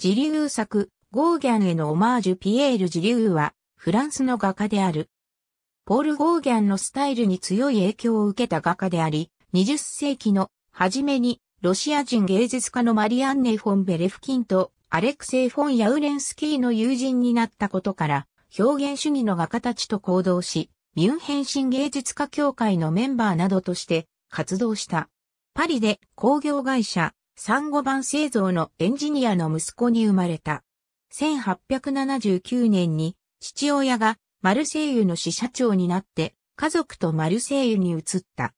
ジリュー作、ゴーギャンへのオマージュピエール・ジリューは、フランスの画家である。ポール・ゴーギャンのスタイルに強い影響を受けた画家であり、20世紀の初めに、ロシア人芸術家のマリアンネ・フォン・ベレフキンとアレクセイ・フォン・ヤウレンスキーの友人になったことから、表現主義の画家たちと行動し、ミュンヘン新芸術家協会のメンバーなどとして活動した。パリで工業会社ンゴ版製造のエンジニアの息子に生まれた。1879年に父親がマルセイユの支社長になって家族とマルセイユに移った。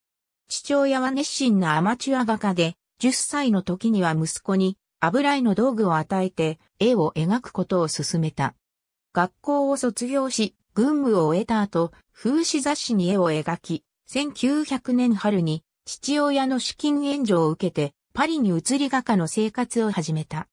父親は熱心なアマチュア画家で10歳の時には息子に油絵の道具を与えて絵を描くことを勧めた。学校を卒業し、軍務を終えた後、風刺雑誌に絵を描き、1900年春に父親の資金援助を受けてパリに移り画家の生活を始めた。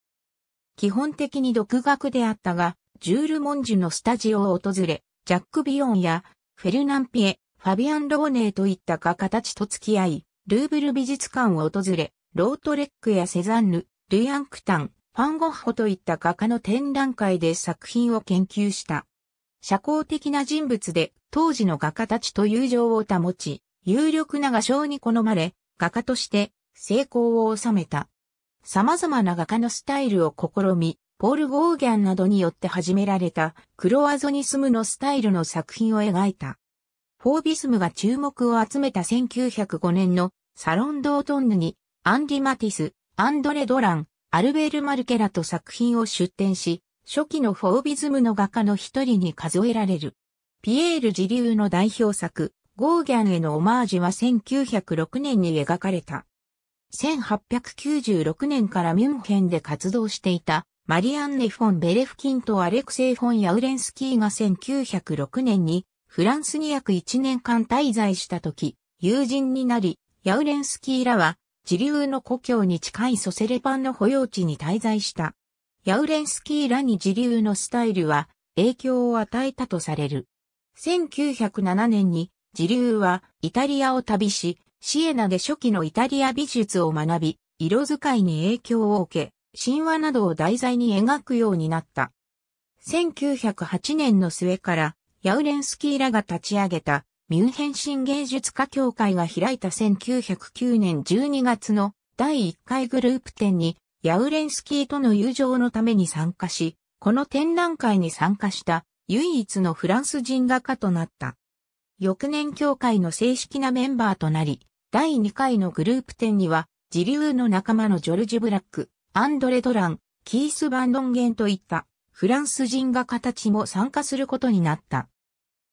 基本的に独学であったが、ジュール・モンジュのスタジオを訪れ、ジャック・ビヨンやフェルナンピエ、ファビアン・ローネーといった画家たちと付き合い、ルーブル美術館を訪れ、ロートレックやセザンヌ、ルヤンクタン、ファンゴッホといった画家の展覧会で作品を研究した。社交的な人物で当時の画家たちと友情を保ち、有力な画商に好まれ、画家として成功を収めた。様々な画家のスタイルを試み、ポール・ゴーギャンなどによって始められたクロアゾニスムのスタイルの作品を描いた。フォービスムが注目を集めた1905年のサロン・ドートンヌにアンディ・マティス、アンドレ・ドラン、アルベール・マルケラと作品を出展し、初期のフォービズムの画家の一人に数えられる。ピエール・ジリューの代表作、ゴーギャンへのオマージュは1906年に描かれた。1896年からミュンヘンで活動していたマリアンネ・フォン・ベレフキンとアレクセイ・フォン・ヤウレンスキーが1906年にフランスに約1年間滞在した時、友人になり、ヤウレンスキーらは自流の故郷に近いソセレパンの保養地に滞在した。ヤウレンスキーらに自流のスタイルは影響を与えたとされる。1907年に自流はイタリアを旅し、シエナで初期のイタリア美術を学び、色使いに影響を受け、神話などを題材に描くようになった。1908年の末から、ヤウレンスキーらが立ち上げた、ミュンヘン新芸術家協会が開いた1909年12月の第1回グループ展に、ヤウレンスキーとの友情のために参加し、この展覧会に参加した唯一のフランス人画家となった。翌年協会の正式なメンバーとなり、第2回のグループ展には、自流の仲間のジョルジュ・ブラック、アンドレ・ドラン、キース・バンドンゲンといったフランス人が形も参加することになった。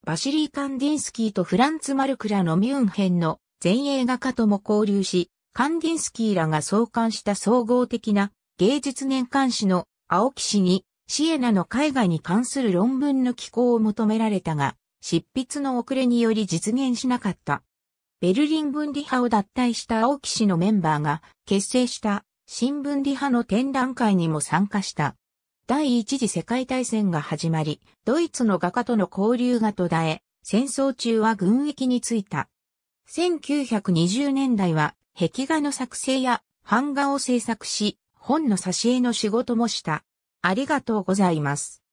バシリー・カンディンスキーとフランツ・マルクラのミュンヘンの前衛画家とも交流し、カンディンスキーらが創刊した総合的な芸術年刊誌の青木氏にシエナの絵画に関する論文の寄稿を求められたが、執筆の遅れにより実現しなかった。ベルリン分離派を脱退した青木氏のメンバーが結成した新分離派の展覧会にも参加した。第一次世界大戦が始まり、ドイツの画家との交流が途絶え、戦争中は軍役に就いた。1920年代は壁画の作成や版画を制作し、本の挿絵の仕事もした。ありがとうございます。